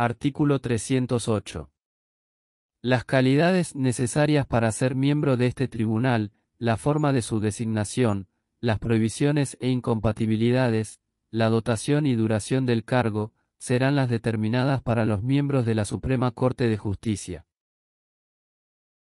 Artículo 308. Las calidades necesarias para ser miembro de este tribunal, la forma de su designación, las prohibiciones e incompatibilidades, la dotación y duración del cargo, serán las determinadas para los miembros de la Suprema Corte de Justicia.